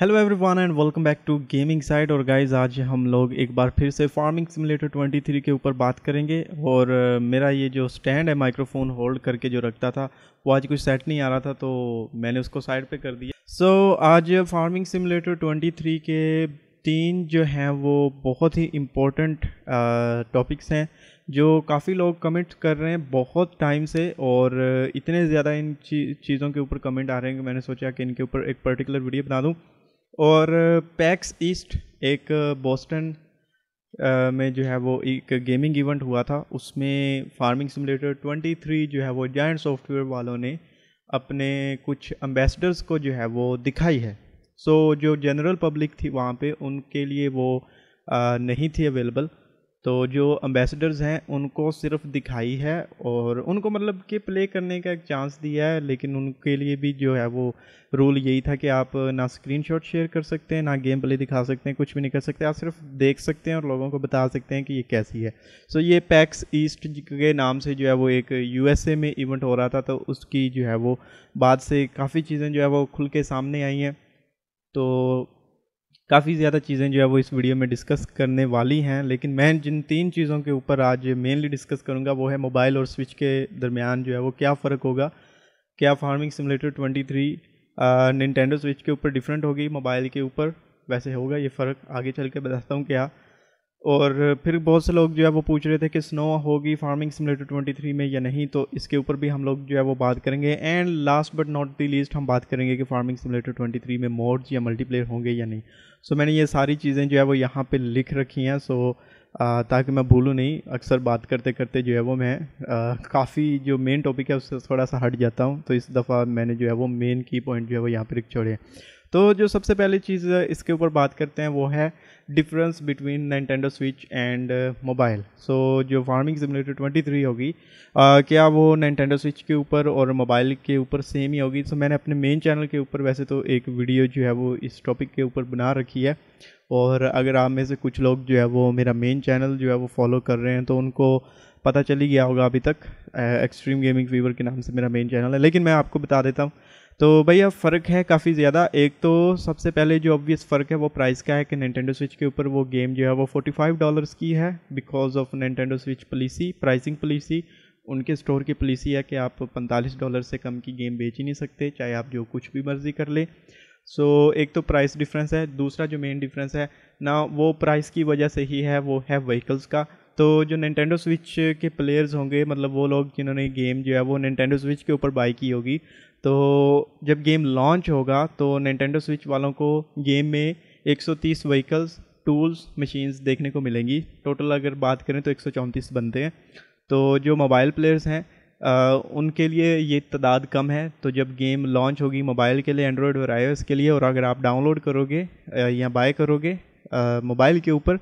Hello everyone and welcome back to gaming side और guys आज हम लोग एक बार फिर से फार्मिंग सिमुलेटर 23 के ऊपर बात करेंगे और मेरा ये जो स्टैंड है माइक्रोफोन होल्ड करके जो रखता था वो आज कुछ सेट नहीं आ रहा था तो मैंने उसको साइड पे कर दिया सो so, आज फार्मिंग सिमुलेटर 23 के तीन जो हैं वो बहुत ही इम्पोर्टेंट टॉपिक्स हैं जो काफ़ी लोग कमेंट कर रहे हैं बहुत टाइम से और इतने ज़्यादा इन चीज़ों के ऊपर कमेंट आ रहे हैं कि मैंने सोचा कि इनके ऊपर एक पर्टिकुलर वीडियो बना दूँ और पैक्स ईस्ट एक बोस्टन में जो है वो एक गेमिंग इवेंट हुआ था उसमें फार्मिंग सिमुलेटर 23 जो है वो जायंट सॉफ्टवेयर वालों ने अपने कुछ एम्बेसडर्स को जो है वो दिखाई है सो so, जो जनरल पब्लिक थी वहाँ पे उनके लिए वो आ, नहीं थी अवेलेबल तो जो अम्बेसडर्स हैं उनको सिर्फ दिखाई है और उनको मतलब कि प्ले करने का एक चांस दिया है लेकिन उनके लिए भी जो है वो रूल यही था कि आप ना स्क्रीनशॉट शेयर कर सकते हैं ना गेम प्ले दिखा सकते हैं कुछ भी नहीं कर सकते आप सिर्फ देख सकते हैं और लोगों को बता सकते हैं कि ये कैसी है सो ये पैक्स ईस्ट के नाम से जो है वो एक यू में इवेंट हो रहा था तो उसकी जो है वो बाद से काफ़ी चीज़ें जो है वो खुल के सामने आई हैं तो काफ़ी ज़्यादा चीज़ें जो है वो इस वीडियो में डिस्कस करने वाली हैं लेकिन मैं जिन तीन चीज़ों के ऊपर आज मेनली डिस्कस करूँगा वो है मोबाइल और स्विच के दरमियान जो है वो क्या फ़र्क होगा क्या फार्मिंग सिमुलेटर 23 निन्टेंडो स्विच के ऊपर डिफरेंट होगी मोबाइल के ऊपर वैसे होगा ये फ़र्क आगे चल के बताता हूँ क्या और फिर बहुत से लोग जो है वो पूछ रहे थे कि स्नो होगी फार्मिंग सिमुलेटर 23 में या नहीं तो इसके ऊपर भी हम लोग जो है वो बात करेंगे and last but not the least हम बात करेंगे कि फार्मिंग सिमुलेटर 23 में मोड्स या मल्टीप्लेयर होंगे या नहीं सो so, मैंने ये सारी चीज़ें जो है वो यहाँ पर लिख रखी हैं सो so, ताकि मैं भूलूँ नहीं अक्सर बात करते करते जो है वो मैं काफ़ी जो मेन टॉपिक है उससे थोड़ा सा हट जाता हूँ तो इस दफ़ा मैंने जो है वो मेन की पॉइंट जो है वो यहाँ पर लिख छोड़े तो जो सबसे पहली चीज़ इसके ऊपर बात करते हैं वो है difference between Nintendo Switch and mobile so जो फार्मिंग सिमुलेटर 23 होगी आ, uh, क्या वो नैनटेंडो स्विच के ऊपर और मोबाइल के ऊपर सेम ही होगी सो मैंने अपने मेन चैनल के ऊपर वैसे तो एक वीडियो जो है वो इस टॉपिक के ऊपर बना रखी है और अगर आप में से कुछ लोग जो है वो मेरा मेन चैनल जो है वो फॉलो कर रहे हैं तो उनको पता चली गया होगा अभी तक एक्सट्रीम गेमिंग फीवर के नाम से मेरा मेन चैनल है लेकिन मैं आपको बता देता हूँ तो भैया फ़र्क है काफ़ी ज़्यादा एक तो सबसे पहले जो ऑब्वियस फ़र्क है वो प्राइस का है कि निन्टेंडो स्विच के ऊपर वो गेम जो है वो 45 डॉलर्स की है because of Nintendo Switch policy pricing policy उनके स्टोर की पॉलिसी है कि आप 45 डॉलर से कम की गेम बेच ही नहीं सकते चाहे आप जो कुछ भी मर्ज़ी कर लें सो so, एक तो प्राइस डिफरेंस है दूसरा जो मेन डिफरेंस है ना वो प्राइस की वजह से ही है वो है व्हीकल्स का तो जो निन्टेंडो स्विच के प्लेयर्स होंगे मतलब वो लोग जिन्होंने गेम जो है वो निन्टेंडो स्विच के ऊपर बाई की होगी तो जब गेम लॉन्च होगा तो निन्टेंडो स्विच वालों को गेम में 130 व्हीकल्स टूल्स मशीन्स देखने को मिलेंगी टोटल अगर बात करें तो एक बनते हैं तो जो मोबाइल प्लेयर्स हैं आ, उनके लिए ये तादाद कम है तो जब गेम लॉन्च होगी मोबाइल के लिए एंड्रॉयड और आई के लिए और अगर आप डाउनलोड करोगे या बाय करोगे मोबाइल के ऊपर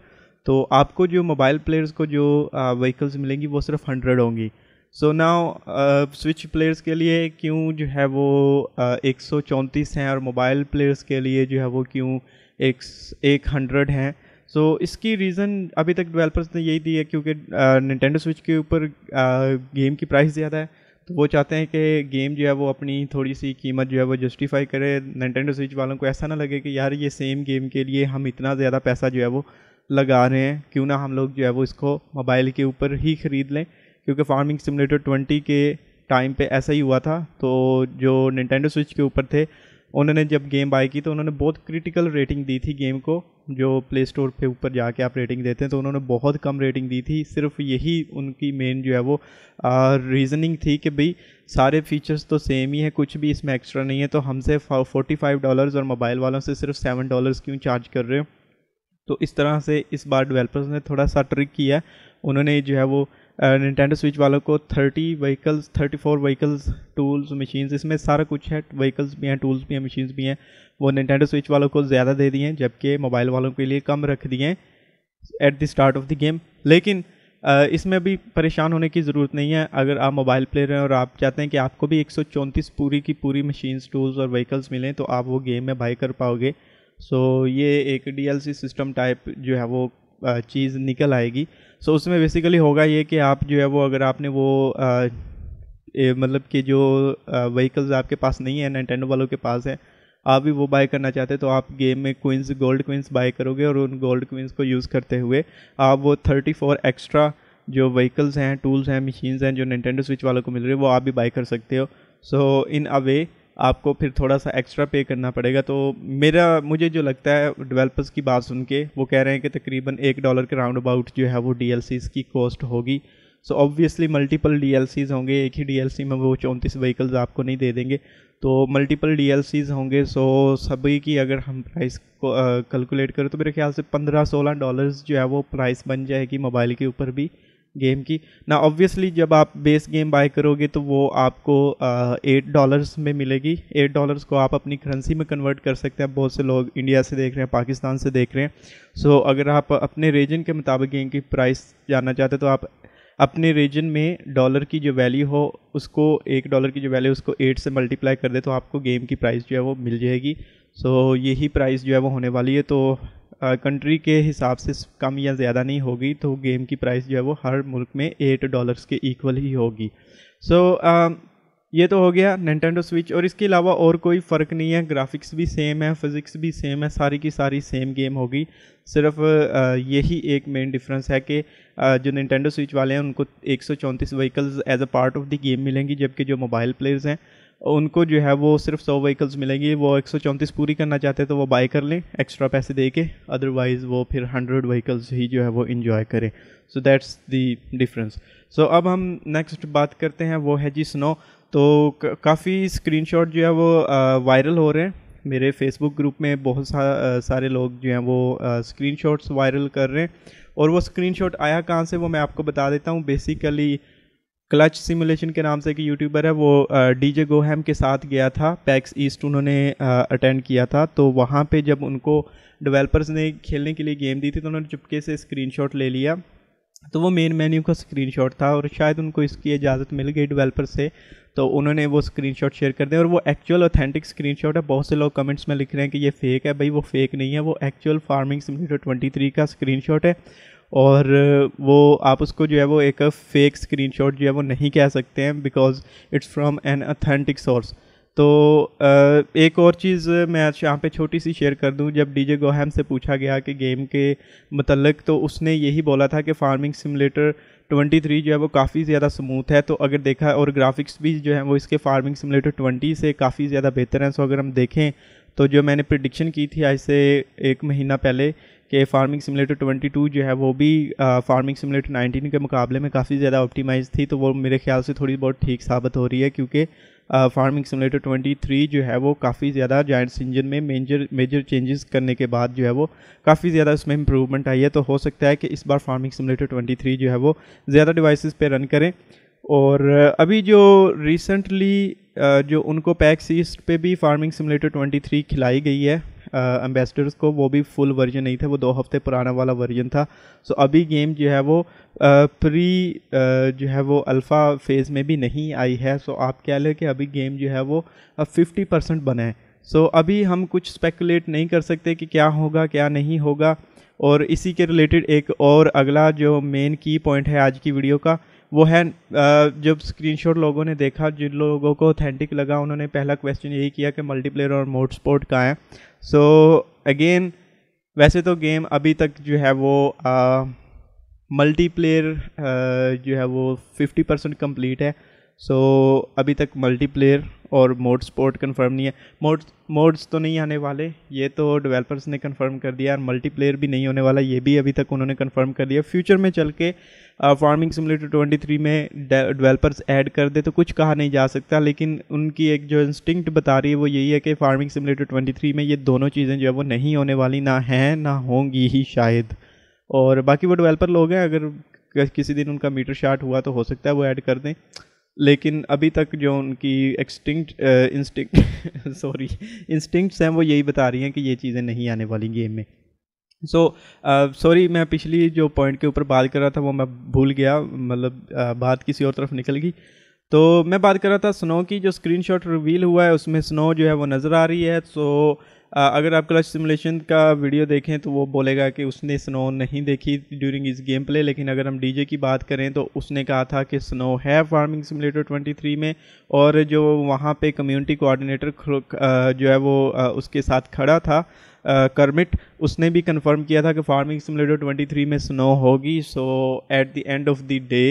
तो आपको जो मोबाइल प्लेयर्स को जो व्हीकल्स मिलेंगी वो सिर्फ हंड्रेड होंगी सो नाउ स्विच प्लेयर्स के लिए क्यों जो है वो uh, एक सौ चौंतीस हैं और मोबाइल प्लेयर्स के लिए जो है वो क्यों एक एक हंड्रेड हैं सो so, इसकी रीज़न अभी तक डेवलपर्स ने यही दी है क्योंकि निटेंडो uh, स्विच के ऊपर गेम uh, की प्राइस ज़्यादा है तो वो चाहते हैं कि गेम जो है वो अपनी थोड़ी सी कीमत जो है वो जस्टिफाई करे निटेंडो स्विच वालों को ऐसा ना लगे कि यार ये सेम गेम के लिए हम इतना ज़्यादा पैसा जो है वो लगा रहे हैं क्यों ना हम लोग जो है वो इसको मोबाइल के ऊपर ही ख़रीद लें क्योंकि फार्मिंग सिमुलेटर 20 के टाइम पे ऐसा ही हुआ था तो जो निन्टेंडो स्विच के ऊपर थे उन्होंने जब गेम बाई की तो उन्होंने बहुत क्रिटिकल रेटिंग दी थी गेम को जो प्ले स्टोर पे ऊपर जाके आप रेटिंग देते हैं तो उन्होंने बहुत कम रेटिंग दी थी सिर्फ यही उनकी मेन जो है वो रीज़निंग थी कि भाई सारे फीचर्स तो सेम ही है कुछ भी इसमें एक्स्ट्रा नहीं है तो हमसे फोर्टी फाइव डॉलर्स और मोबाइल वालों से सिर्फ सेवन डॉलर्स क्यों चार्ज कर रहे हो तो इस तरह से इस बार डिवेलपर्स ने थोड़ा सा ट्रिक किया उन्होंने जो है वो निटेंडो स्विच वालों को thirty vehicles thirty four vehicles tools machines इसमें सारा कुछ है व्हीकल्स भी हैं टूल्स भी हैं मशीन्स भी हैं वो निन्टेंडो स्विच वालों को ज़्यादा दे दिए जबकि मोबाइल वालों के लिए कम रख दिए at the start of the game लेकिन इसमें भी परेशान होने की ज़रूरत नहीं है अगर आप मोबाइल प्लेयर हैं और आप चाहते हैं कि आपको भी एक पूरी की पूरी मशीन्स टूल्स और व्हीकल्स मिलें तो आप वो गेम में बाई कर पाओगे सो so, ये एक डीएलसी सिस्टम टाइप जो है वो चीज़ निकल आएगी सो so, उसमें बेसिकली होगा ये कि आप जो है वो अगर आपने वो आ, ए, मतलब कि जो व्हीकल्स आपके पास नहीं है नाइनटेंडो वालों के पास है आप भी वो बाय करना चाहते हैं तो आप गेम में क्विंस गोल्ड क्विंस बाय करोगे और उन गोल्ड क्विंस को यूज़ करते हुए आप वो थर्टी फोर एक्स्ट्रा जो व्हीकल्स हैं टूल्स हैं मशीन्स हैं जो निटेंडो स्विच वालों को मिल रही है वो आप भी बाय कर सकते हो सो इन अ वे आपको फिर थोड़ा सा एक्स्ट्रा पे करना पड़ेगा तो मेरा मुझे जो लगता है डेवलपर्स की बात सुन के वो कह रहे हैं कि तकरीबन एक डॉलर के राउंड अबाउट जो है वो डी की कॉस्ट होगी सो ऑब्वियसली मल्टीपल डी होंगे एक ही डी में वो चौंतीस व्हीकल्स आपको नहीं दे देंगे तो मल्टीपल डी होंगे सो सभी की अगर हम प्राइस को कैलकुलेट करें तो मेरे ख्याल से पंद्रह सोलह डॉलर्स जो है वो प्राइस बन जाएगी मोबाइल के ऊपर भी गेम की ना ऑब्वियसली जब आप बेस गेम बाय करोगे तो वो आपको एट डॉलर्स में मिलेगी एट डॉलर्स को आप अपनी करेंसी में कन्वर्ट कर सकते हैं बहुत से लोग इंडिया से देख रहे हैं पाकिस्तान से देख रहे हैं सो so, अगर आप अपने रीजन के मुताबिक गेम की प्राइस जानना चाहते हैं तो आप अपने रीजन में डॉलर की जो वैल्यू हो उसको एक डॉलर की जो वैल्यू उसको एट से मल्टीप्लाई कर दे तो आपको गेम की प्राइस जो है वो मिल जाएगी सो so, यही प्राइस जो है वो होने वाली है तो कंट्री के हिसाब से कम या ज़्यादा नहीं होगी तो गेम की प्राइस जो है वो हर मुल्क में एट डॉलर्स के इक्वल ही होगी सो so, ये तो हो गया निन्टेंडो स्विच और इसके अलावा और कोई फ़र्क नहीं है ग्राफिक्स भी सेम है फिज़िक्स भी सेम है सारी की सारी सेम गेम होगी सिर्फ यही एक मेन डिफरेंस है कि जो निन्टेंडो स्विच वाले हैं उनको एक सौ चौंतीस vehicles as a part of the game मिलेंगी जबकि जो मोबाइल प्लेयर्स हैं उनको जो है वो सिर्फ सौ व्हीकल्स मिलेंगी वो एक सौ चौंतीस पूरी करना चाहते हैं तो वो बाई कर लें एक्स्ट्रा पैसे दे के अदरवाइज़ वो फिर हंड्रेड व्हीकल्स ही जो है वो इन्जॉय करें so that's the difference so अब हम नेक्स्ट बात करते हैं वो है जी स्नो तो काफ़ी स्क्रीनशॉट जो है वो वायरल हो रहे हैं मेरे फेसबुक ग्रुप में बहुत सा, सारे लोग जो हैं वो स्क्रीनशॉट्स वायरल कर रहे हैं और वो स्क्रीनशॉट आया कहाँ से वो मैं आपको बता देता हूँ बेसिकली क्लच सिमुलेशन के नाम से एक यूट्यूबर है वो डीजे गोहैम के साथ गया था पैक्स ईस्ट उन्होंने अटेंड किया था तो वहाँ पे जब उनको डेवलपर्स ने खेलने के लिए गेम दी थी तो उन्होंने चुपके से स्क्रीनशॉट ले लिया तो वो मेन मेन्यू का स्क्रीनशॉट था और शायद उनको इसकी इजाज़त मिल गई डेवलपर से तो उन्होंने वो स्क्रीनशॉट शेयर कर दिया और वो एक्चुअल ऑथेंटिक स्क्रीनशॉट है बहुत से लोग कमेंट्स में लिख रहे हैं कि ये फेक है भाई वो फेक नहीं है वो एक्चुअल फार्मिंग सिमुलेटर 23 का स्क्रीनशॉट है और वो आप उसको जो है वो एक फेक स्क्रीनशॉट जो है वो नहीं कह सकते हैं because it's from an authentic source तो एक और चीज़ मैं आज यहाँ पे छोटी सी शेयर कर दूँ जब डीजे गोहम से पूछा गया कि गेम के मतलब तो उसने यही बोला था कि फार्मिंग सिमुलेटर 23 जो है वो काफ़ी ज़्यादा स्मूथ है तो अगर देखा और ग्राफिक्स भी जो है वो इसके फार्मिंग सिमुलेटर 20 से काफ़ी ज़्यादा बेहतर हैं सो अगर हम देखें तो जो मैंने प्रडिक्शन की थी आज से एक महीना पहले कि फार्मिंग सिमुलेटर 22 जो है वो भी फार्मिंग सिमुलेटर 19 के मुकाबले में काफ़ी ज़्यादा ऑप्टिमाइज थी तो वो मेरे ख्याल से थोड़ी बहुत ठीक साबित हो रही है क्योंकि फार्मिंग सिमुलेटर 23 जो है वो काफ़ी ज़्यादा जॉइंट्स इंजन में मेजर मेजर चेंजेस करने के बाद जो है वो काफ़ी ज़्यादा उसमें इंप्रूवमेंट आई है तो हो सकता है कि इस बार फार्मिंग सिमुलेटर 23 जो है वो ज़्यादा डिवाइस पे रन करें और अभी जो रिसेंटली जो उनको पैक सीस्ट पे भी फार्मिंग सिमुलेटर 23 खिलाई गई है एम्बेसडर्स को वो भी फुल वर्जन नहीं था वो दो हफ्ते पुराना वाला वर्जन था सो अभी गेम जो है वो प्री जो है वो अल्फ़ा फेज़ में भी नहीं आई है सो आप कह लें कि अभी गेम जो है वो फिफ्टी परसेंट बना है सो अभी हम कुछ स्पेकुलेट नहीं कर सकते कि क्या होगा क्या नहीं होगा और इसी के रिलेटेड एक और अगला जो मेन की पॉइंट है आज की वीडियो का वो है जब स्क्रीनशॉट लोगों ने देखा जिन लोगों को ऑथेंटिक लगा उन्होंने पहला क्वेश्चन यही किया कि मल्टीप्लेयर और मोड स्पोर्ट का है सो अगेन वैसे तो गेम अभी तक जो है वो मल्टी प्लेयर जो है वो फिफ्टी परसेंट कम्प्लीट है सो so, अभी तक मल्टी प्लेयर और मोड सपोर्ट कन्फर्म नहीं है मोड मोड्स तो नहीं आने वाले ये तो डेवलपर्स ने कंफर्म कर दिया और मल्टीप्लेयर भी नहीं होने वाला ये भी अभी तक उन्होंने कंफर्म कर दिया फ्यूचर में चल के फार्मिंग सिमुलेटर 23 में डेवलपर्स ऐड कर दे तो कुछ कहा नहीं जा सकता लेकिन उनकी एक जो इंस्टिंक्ट बता रही है वो यही है कि फार्मिंग सिमुलेटर 23 में ये दोनों चीज़ें जो है वो नहीं होने वाली ना हैं ना होंगी ही शायद और बाकी वो डेवलपर लोग हैं अगर किसी दिन उनका मीटर शार्ट हुआ तो हो सकता है वो ऐड कर दें लेकिन अभी तक जो उनकी एक्सटिंक्ट इंस्टिंक्ट सॉरी इंस्टिंक्ट्स हैं वो यही बता रही हैं कि ये चीज़ें नहीं आने वाली गेम में सो सॉरी uh, मैं पिछली जो पॉइंट के ऊपर बात कर रहा था वो मैं भूल गया मतलब uh, बात किसी और तरफ निकल गई तो मैं बात कर रहा था स्नो की जो स्क्रीनशॉट रिवील हुआ है उसमें स्नो जो है वो नज़र आ रही है सो so, अगर आप क्लच सिमुलेशन का वीडियो देखें तो वो बोलेगा कि उसने स्नो नहीं देखी ड्यूरिंग इस गेम प्ले लेकिन अगर हम डीजे की बात करें तो उसने कहा था कि स्नो है फार्मिंग सिमुलेटर 23 में और जो वहाँ पे कम्युनिटी कोऑर्डिनेटर जो है वो उसके साथ खड़ा था करमिट उसने भी कंफर्म किया था कि फार्मिंग सिमुलेटर 23 में स्नो होगी so at the end of the day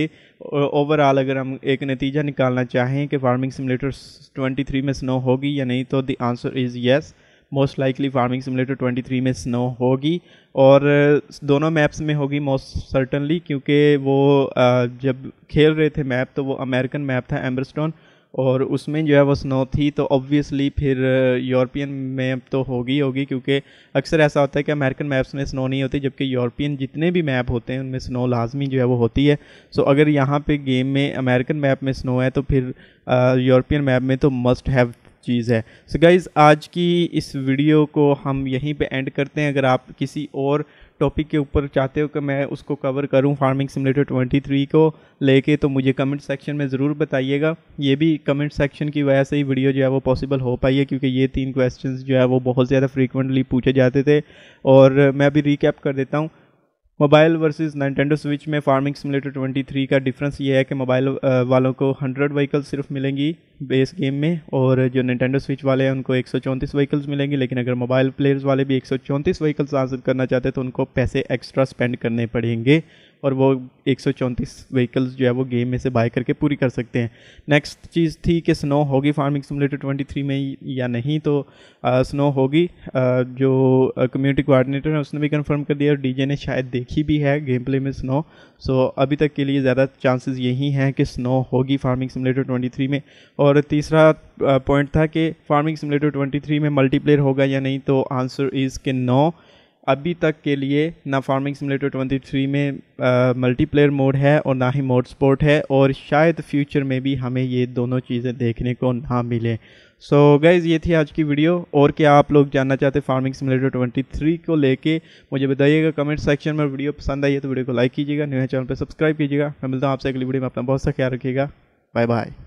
overall अगर हम एक नतीजा निकालना चाहें कि फार्मिंग सिमुलेटर 23 में स्नो होगी या नहीं तो the answer is yes most likely farming simulator 23 में स्नो होगी और uh, दोनों मैप्स में होगी मोस्ट सर्टनली क्योंकि वो uh, जब खेल रहे थे मैप तो वो अमेरिकन मैप था एम्बरस्टोन और उसमें जो है वो स्नो थी तो ऑब्वियसली फिर यूरोपियन uh, मैप तो होगी होगी क्योंकि अक्सर ऐसा होता है कि अमेरिकन मैप्स में स्नो नहीं होती जबकि यूरोपियन जितने भी मैप होते हैं उनमें स्नो लाजमी जो है वो होती है सो अगर यहाँ पे गेम में अमेरिकन मैप में स्नो है तो फिर यूरोपियन मैप में तो मस्ट हैव चीज़ है सो so गाइज़ आज की इस वीडियो को हम यहीं पे एंड करते हैं अगर आप किसी और टॉपिक के ऊपर चाहते हो कि मैं उसको कवर करूं फार्मिंग सिमुलेटर 23 को लेके तो मुझे कमेंट सेक्शन में ज़रूर बताइएगा ये भी कमेंट सेक्शन की वजह से ही वीडियो जो है वो पॉसिबल हो पाई है क्योंकि ये तीन क्वेश्चंस जो है वो बहुत ज़्यादा फ्रीक्वेंटली पूछे जाते थे और मैं अभी रिकैप कर देता हूँ मोबाइल वर्सेस नाइनटेंडो स्विच में फार्मिंग सिमुलेटर 23 का डिफरेंस ये है कि मोबाइल वालों को 100 व्हीकल्स सिर्फ मिलेंगी बेस गेम में और जो नाइनटेंडो स्विच वाले हैं उनको एक व्हीकल्स मिलेंगी लेकिन अगर मोबाइल प्लेयर्स वाले भी एक व्हीकल्स हासिल करना चाहते हैं तो उनको पैसे एक्स्ट्रा स्पेंड करने पड़ेंगे और वो एक व्हीकल्स जो है वो गेम में से बाय करके पूरी कर सकते हैं नेक्स्ट चीज़ थी कि स्नो होगी फार्मिंग सिमुलेटर 23 में या नहीं तो आ, स्नो होगी आ, जो कम्युनिटी कोऑर्डिनेटर है उसने भी कंफर्म कर दिया और डीजे ने शायद देखी भी है गेम प्ले में स्नो सो अभी तक के लिए ज़्यादा चांसेस यही हैं कि स्नो होगी फार्मिंग सिमुलेटर 23 में और तीसरा पॉइंट था कि फार्मिंग सिमुलेटर 23 में मल्टीप्लेयर होगा या नहीं तो आंसर इज़ के नो no. अभी तक के लिए ना फार्मिंग सिमुलेटर 23 में मल्टीप्लेयर मोड है और ना ही मोड स्पोर्ट है और शायद फ्यूचर में भी हमें ये दोनों चीज़ें देखने को ना मिले सो so गाइज़ ये थी आज की वीडियो और क्या आप लोग जानना चाहते हैं फार्मिंग सिमुलेटर 23 को लेके मुझे बताइएगा कमेंट सेक्शन में वीडियो पसंद आई है तो वीडियो को लाइक कीजिएगा न्यू चैनल पर सब्सक्राइब कीजिएगा मैं मिलता हूँ आपसे अगली वीडियो में अपना बहुत सा ख्याल रखिएगा बाय बाय